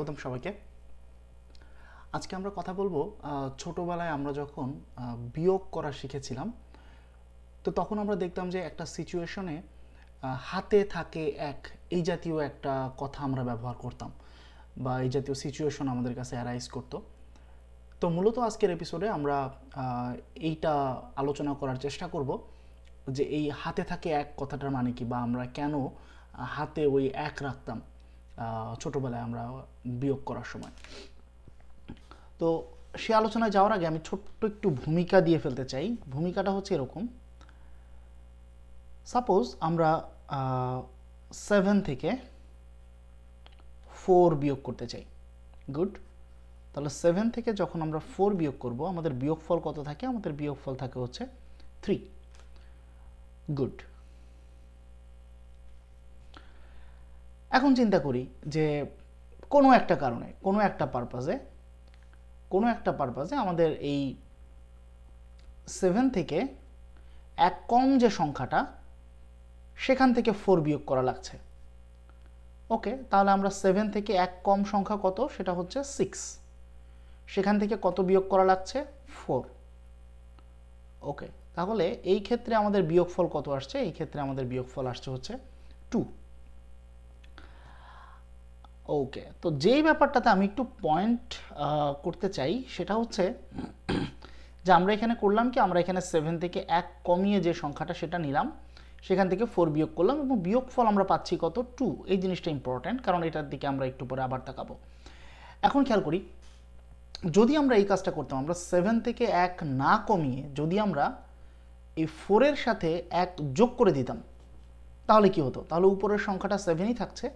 স্বাগতম সবাইকে আজকে আমরা কথা বলবো ছোটবেলায় আমরা যখন বিয়োগ করা শিখেছিলাম তো তখন আমরা দেখতাম যে একটা সিচুয়েশনে হাতে থাকে এক এই জাতীয় একটা কথা আমরা ব্যবহার করতাম বা এই জাতীয় সিচুয়েশন আমাদের কাছে অ্যারাইজ করতো তো মূলত আজকের এপিসোডে আমরা এইটা আলোচনা করার চেষ্টা করব যে এই হাতে থাকে এক কথাটার মানে কি বা আমরা কেন হাতে ওই এক রাখতাম ছোটোবেলায় আমরা বিয়োগ করার সময় তো সে আলোচনায় যাওয়ার আগে আমি ছোট্ট একটু ভূমিকা দিয়ে ফেলতে চাই ভূমিকাটা হচ্ছে এরকম সাপোজ আমরা সেভেন থেকে ফোর বিয়োগ করতে চাই গুড তাহলে সেভেন থেকে যখন আমরা ফোর বিয়োগ করব আমাদের বিয়োগফল কত থাকে আমাদের বিয়োগফল থাকে হচ্ছে থ্রি গুড এখন চিন্তা করি যে কোনো একটা কারণে কোনো একটা পারপাজে কোনো একটা পারপাজে আমাদের এই সেভেন থেকে এক কম যে সংখ্যাটা সেখান থেকে ফোর বিয়োগ করা লাগছে ওকে তাহলে আমরা সেভেন থেকে এক কম সংখ্যা কত সেটা হচ্ছে সিক্স সেখান থেকে কত বিয়োগ করা লাগছে ফোর ওকে তাহলে এই ক্ষেত্রে আমাদের বিয়োগফল কত আসছে এই ক্ষেত্রে আমাদের বিয়োগফল আসছে হচ্ছে টু ওকে তো যেই ব্যাপারটাতে আমি একটু পয়েন্ট করতে চাই সেটা হচ্ছে যে আমরা এখানে করলাম কি আমরা এখানে সেভেন থেকে এক কমিয়ে যে সংখ্যাটা সেটা নিলাম সেখান থেকে ফোর বিয়োগ করলাম এবং বিয়োগ ফল আমরা পাচ্ছি কত টু এই জিনিসটা ইম্পর্ট্যান্ট কারণ এটার দিকে আমরা একটু পরে আবার তাকাবো এখন খেয়াল করি যদি আমরা এই কাজটা করতাম আমরা সেভেন থেকে এক না কমিয়ে যদি আমরা এই ফোরের সাথে এক যোগ করে দিতাম তাহলে কি হতো তাহলে উপরের সংখ্যাটা সেভেনই থাকছে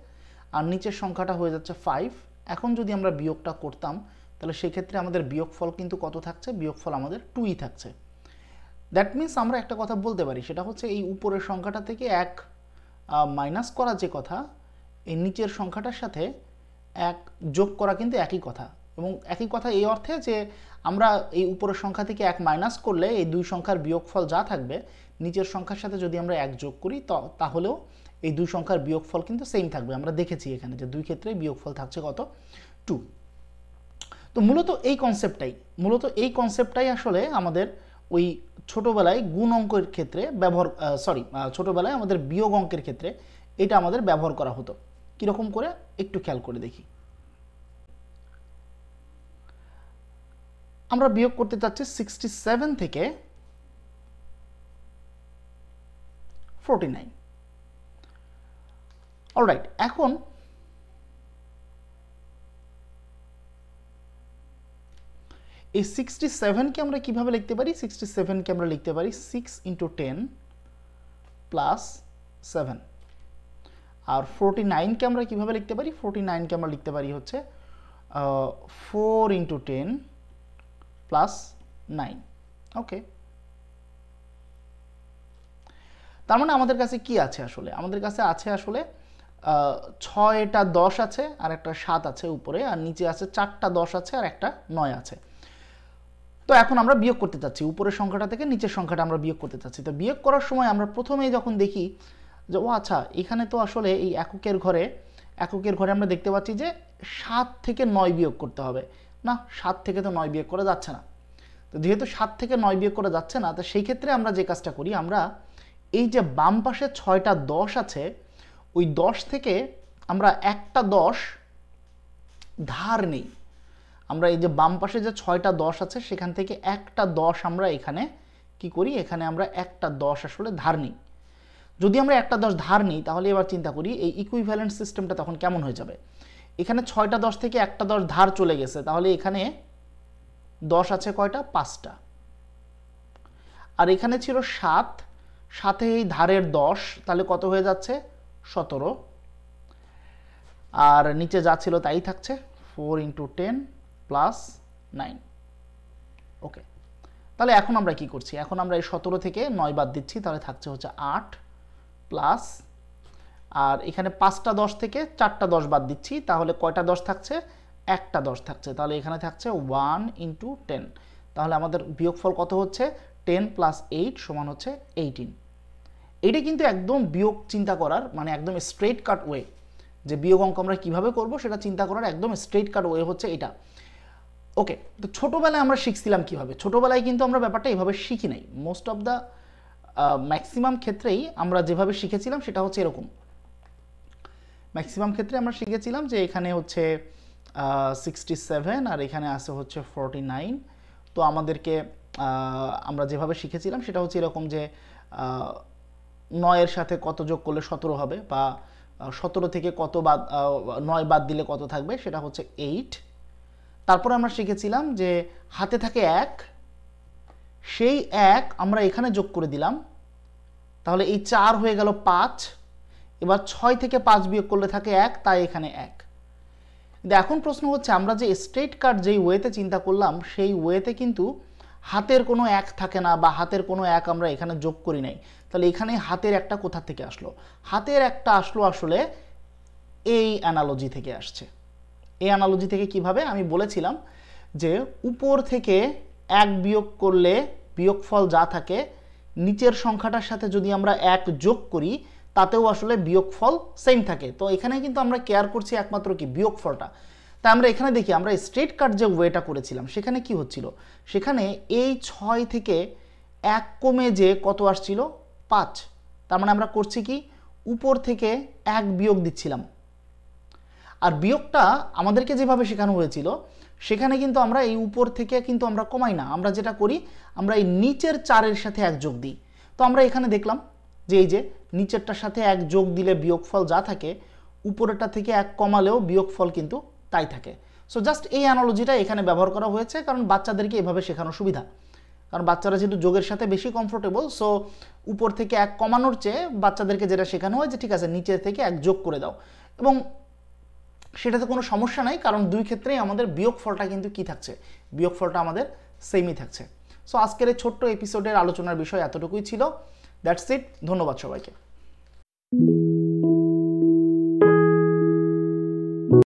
আর নিচের সংখ্যাটা হয়ে যাচ্ছে ফাইভ এখন যদি আমরা বিয়োগটা করতাম তাহলে সেক্ষেত্রে আমাদের বিয়োগফল কিন্তু কত থাকছে বিয়োগফল আমাদের টুই থাকছে দ্যাট মিন্স আমরা একটা কথা বলতে পারি সেটা হচ্ছে এই উপরের সংখ্যাটা থেকে এক মাইনাস করা যে কথা এই নিচের সংখ্যাটার সাথে এক যোগ করা কিন্তু একই কথা এবং একই কথা এই অর্থে যে আমরা এই উপরের সংখ্যা থেকে এক মাইনাস করলে এই দুই সংখ্যার বিয়োগফল যা থাকবে নিচের সংখ্যার সাথে যদি আমরা এক যোগ করি তাহলেও এই দুই সংখ্যার বিয়োগফল কিন্তু সেম থাকবে আমরা দেখেছি এখানে যে দুই ক্ষেত্রে বিয়োগফল থাকছে কত টু তো মূলত এই কনসেপ্টটাই মূলত এই কনসেপ্টটাই আসলে আমাদের ওই ছোটোবেলায় গুণ অঙ্কের ক্ষেত্রে ব্যবহার সরি ছোটোবেলায় আমাদের বিয়োগ অঙ্কের ক্ষেত্রে এটা আমাদের ব্যবহার করা হতো কীরকম করে একটু খেয়াল করে দেখি আমরা বিয়োগ করতে চাচ্ছি সিক্সটি সেভেন থেকে ফোরটি নাইন অলরাইট এখন এই সিক্সটি সেভেনকে আমরা কিভাবে লিখতে পারি সিক্সটি সেভেনকে আমরা লিখতে পারি six into ten plus seven আর ফোরটি নাইনকে আমরা কীভাবে লিখতে পারি ফোরটি নাইনকে আমরা লিখতে পারি হচ্ছে four into ten plus nine okay তার মানে আমাদের কাছে কি আছে আসলে আমাদের কাছে আছে আসলে ছয়টা দশ আছে আর একটা সাত আছে উপরে আর নিচে আছে চারটা দশ আছে আর একটা নয় আছে তো এখন আমরা বিয়োগ করতে চাচ্ছি উপরের সংখ্যাটা থেকে নিচের সংখ্যাটা আমরা বিয়োগ করতে চাচ্ছি তো বিয়োগ করার সময় আমরা প্রথমেই যখন দেখি যে ও আচ্ছা এখানে তো আসলে এই এককের ঘরে এককের ঘরে আমরা দেখতে পাচ্ছি যে সাত থেকে নয় বিয়োগ করতে হবে না সাত থেকে তো নয় বিয়োগ করা যাচ্ছে না তো যেহেতু সাত থেকে নয় বিয়োগ করা যাচ্ছে না তো সেই ক্ষেত্রে আমরা যে কাজটা করি আমরা এই যে বাম পাশে ছয়টা দশ আছে ওই দশ থেকে আমরা একটা দশ ধার নেই আমরা এই যে বাম পাশে যে ছয়টা দশ আছে সেখান থেকে একটা দশ আমরা এখানে কি করি এখানে আমরা একটা দশ আসলে ধার নিই যদি আমরা একটা দশ ধার নিই তাহলে এবার চিন্তা করি এই ইকুইভ্যালেন্ট সিস্টেমটা তখন কেমন হয়ে যাবে এখানে ছয়টা দশ থেকে একটা দশ ধার চলে গেছে তাহলে এখানে দশ আছে কয়টা পাঁচটা আর এখানে ছিল সাত সাথে এই ধারের দশ তাহলে কত হয়ে যাচ্ছে সতেরো আর নিচে যা ছিল তাই থাকছে four into ten plus nine okay তাহলে এখন আমরা কি করছি এখন আমরা এই সতেরো থেকে নয় বাদ দিচ্ছি তাহলে থাকছে হচ্ছে আট প্লাস আর এখানে পাঁচটা দশ থেকে চারটা দশ বাদ দিচ্ছি তাহলে কয়টা দশ থাকছে একটা দশ থাকছে তাহলে এখানে থাকছে ওয়ান ইন্টু টেন তাহলে আমাদের বিয়োগফল কত হচ্ছে টেন প্লাস এইট সমান হচ্ছে এইটিন এটা কিন্তু একদম বিয়োগ চিন্তা করার মানে একদম স্ট্রেট কাট ওয়ে যে বিয়োগ অঙ্ক আমরা কীভাবে করবো সেটা চিন্তা করার একদম স্ট্রেট কাট ওয়ে হচ্ছে এটা ওকে তো ছোটোবেলায় আমরা শিখছিলাম কীভাবে ছোটোবেলায় কিন্তু আমরা ব্যাপারটা এভাবে শিখি নাই মোস্ট অফ দ্য ম্যাক্সিমাম ক্ষেত্রেই আমরা যেভাবে শিখেছিলাম সেটা হচ্ছে এরকম ম্যাক্সিমাম ক্ষেত্রে আমরা শিখেছিলাম যে এখানে হচ্ছে সিক্সটি সেভেন আর এখানে আছে হচ্ছে ফর্টি নাইন তো আমাদেরকে আমরা যেভাবে শিখেছিলাম সেটা হচ্ছে এরকম যে নয়ের সাথে কত যোগ করলে সতেরো হবে বা সতেরো থেকে কত বাদ নয় বাদ দিলে কত থাকবে সেটা হচ্ছে এইট তারপরে আমরা শিখেছিলাম যে হাতে থাকে এক সেই এক আমরা এখানে যোগ করে দিলাম তাহলে এই চার হয়ে গেল পাঁচ এবার ছয় থেকে পাঁচ বিয়োগ করলে থাকে এক তাই এখানে এক এখন প্রশ্ন হচ্ছে আমরা যে স্ট্রেট কার্ড যেই ওয়েতে চিন্তা করলাম সেই ওয়েতে কিন্তু হাতের কোনো এক থাকে না বা হাতের কোনো এক আমরা এখানে যোগ করি নাই তাহলে এখানে হাতের একটা কোথা থেকে আসলো হাতের একটা আসলো আসলে এই অ্যানালজি থেকে আসছে এই অ্যানালজি থেকে কিভাবে আমি বলেছিলাম যে উপর থেকে এক বিয়োগ করলে বিয়োগফল যা থাকে নিচের সংখ্যাটার সাথে যদি আমরা এক যোগ করি তাতেও আসলে বিয়োগফল সেম থাকে তো এখানে কিন্তু আমরা কেয়ার করছি একমাত্র কি বিয়োগফলটা তা আমরা এখানে দেখি আমরা স্ট্রেট কাট যে ওয়েটা করেছিলাম সেখানে কি হচ্ছিল সেখানে এই ছয় থেকে এক কমে যে কত আসছিল পাঁচ তার মানে আমরা করছি কি উপর থেকে এক বিয়োগ দিচ্ছিলাম আর বিয়োগটা আমাদেরকে যেভাবে শেখানো হয়েছিল সেখানে কিন্তু আমরা এই উপর থেকে কিন্তু আমরা কমাই না আমরা যেটা করি আমরা এই নিচের চারের সাথে এক যোগ দিই তো আমরা এখানে দেখলাম যে এই যে নিচেরটার সাথে এক যোগ দিলে বিয়োগফল যা থাকে উপরেরটা থেকে এক কমালেও বিয়োগফল কিন্তু তাই থাকে সো জাস্ট এই অ্যানোলজিটা এখানে ব্যবহার করা হয়েছে কারণ বাচ্চাদেরকে এভাবে শেখানো সুবিধা কারণ বাচ্চারা যেহেতু যোগের সাথে বেশি কমফোর্টেবল সো উপর থেকে এক কমানোর চেয়ে বাচ্চাদেরকে যেটা শেখানো হয় যে ঠিক আছে নিচের থেকে এক যোগ করে দাও এবং সেটাতে কোনো সমস্যা নাই কারণ দুই ক্ষেত্রেই আমাদের বিয়োগ ফলটা কিন্তু কি থাকছে বিয়োগ ফলটা আমাদের সেমই থাকছে সো আজকের এই ছোট্ট এপিসোডের আলোচনার বিষয় এতটুকুই ছিল দ্যাটস ইট ধন্যবাদ সবাইকে